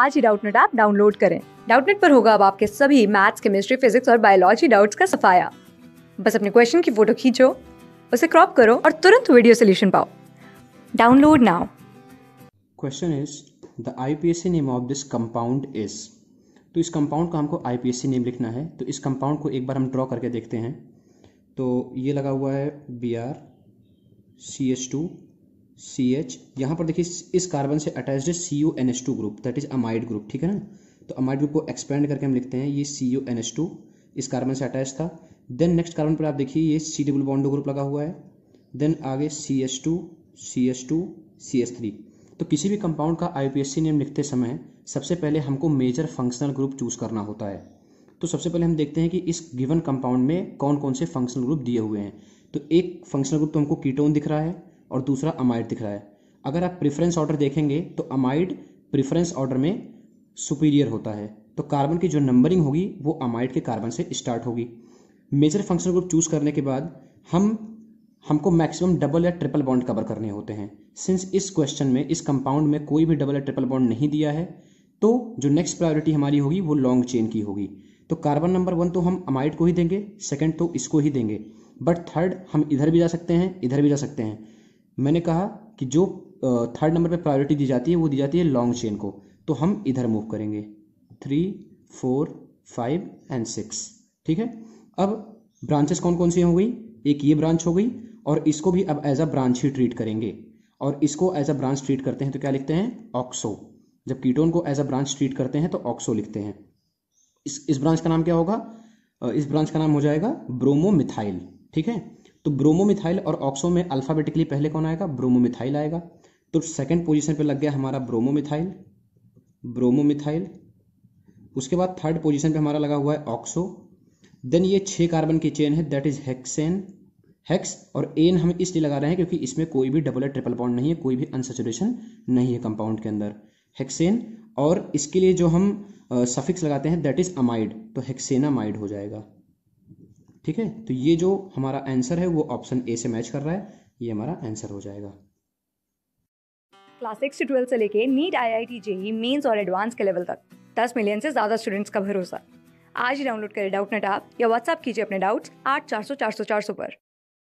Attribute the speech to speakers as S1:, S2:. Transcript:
S1: आज ही Doubtnut app download करें डाउटनेट पर होगा अब आपके सभी मैथ्स केमिस्ट्री फिजिक्स और बायोलॉजी डाउट्स का सफाया बस अपने क्वेश्चन की फोटो खींचो उसे क्रॉप करो और तुरंत वीडियो सोल्यूशन पाओ download now
S2: question is the IUPAC name of this compound is तो इस कंपाउंड का हमको आईपीएससी नेम लिखना है तो इस कंपाउंड को एक बार हम ड्रॉ करके देखते हैं तो ये लगा हुआ है B R C H two C H यहाँ पर देखिए इस कार्बन से attached C U N S two group that is amide group ठीक है ना तो अमाइड ग्रुप को एक्सपेंड करके हम लिखते हैं ये C U N S two इस कार्बन से अटैच था देन नेक्स्ट कार्बन पर आप देखिए ये सी डबल बॉन्डो ग्रुप लगा हुआ है देन आगे C S two C S two C S three तो किसी भी कंपाउंड का I P S C name लिखते समय सबसे पहले हमको मेजर फंक्शनल ग्रुप चूज करना होता है तो सबसे पहले हम देखते हैं कि इस गिवन कंपाउंड में कौन कौन से फंक्शनल ग्रुप दिए हुए हैं तो एक फंक्शनल ग्रुप तो हमको कीटोन दिख रहा है और दूसरा अमाइड दिख रहा है अगर आप प्रेफरेंस ऑर्डर देखेंगे तो अमाइड प्रेफरेंस ऑर्डर में सुपीरियर होता है तो कार्बन की जो नंबरिंग होगी वो अमाइड के कार्बन से स्टार्ट होगी मेजर फंक्शन ग्रुप चूज करने के बाद हम हमको मैक्सिमम डबल या ट्रिपल बॉन्ड कवर करने होते हैं सिंस इस क्वेश्चन में इस कंपाउंड में कोई भी डबल या ट्रिपल बॉन्ड नहीं दिया है तो जो नेक्स्ट प्रायोरिटी हमारी होगी वो लॉन्ग चेन की होगी तो कार्बन नंबर वन तो हम अमाइड को ही देंगे सेकेंड तो इसको ही देंगे बट थर्ड हम इधर भी जा सकते हैं इधर भी जा सकते हैं मैंने कहा कि जो थर्ड नंबर पे प्रायोरिटी दी जाती है वो दी जाती है लॉन्ग चेन को तो हम इधर मूव करेंगे three four five and six ठीक है अब ब्रांचेस कौन कौन सी हो गई एक ये ब्रांच हो गई और इसको भी अब एज अ ब्रांच ही ट्रीट करेंगे और इसको एज अ ब्रांच ट्रीट करते हैं तो क्या लिखते हैं ऑक्सो जब कीटोन को एज अ ब्रांच ट्रीट करते हैं तो ऑक्सो लिखते हैं इस इस ब्रांच का नाम क्या होगा इस ब्रांच का नाम हो जाएगा ब्रोमोमिथाइल ठीक है तो ब्रोमोमिथाइल और ऑक्सो में अल्फाबेटिकली पहले कौन आएगा ब्रोमोमिथाइल आएगा तो सेकंड पोजीशन पे लग गया हमारा ब्रोमोमिथाइल ब्रोमोमिथाइल उसके बाद थर्ड पोजीशन पे हमारा लगा हुआ है ऑक्सो देन ये छः कार्बन की चेन है दैट इज हेक्सेन हेक्स और एन हम इसलिए लगा रहे हैं क्योंकि इसमें कोई भी डबल या ट्रिपल बॉन्ड नहीं है कोई भी अनसेचुरेशन नहीं है कंपाउंड के अंदर हेक्सेन और इसके लिए जो हम सफिक्स लगाते हैं दैट इज अमाइड तो हेक्सेनामाइड हो जाएगा ठीक है तो ये जो हमारा आंसर है वो ऑप्शन ए से मैच कर रहा है ये हमारा आंसर
S1: हो जाएगा क्लास सिक्स से ट्वेल्थ से लेके NEET I I T JEE mains और एडवांस के लेवल तक दस मिलियन से ज़्यादा स्टूडेंट्स का भरोसा आज ही डाउनलोड करें डाउट नेट आप या व्हाट्सअप कीजिए अपने डाउट्स आठ चार सौ चार सौ चार सौ पर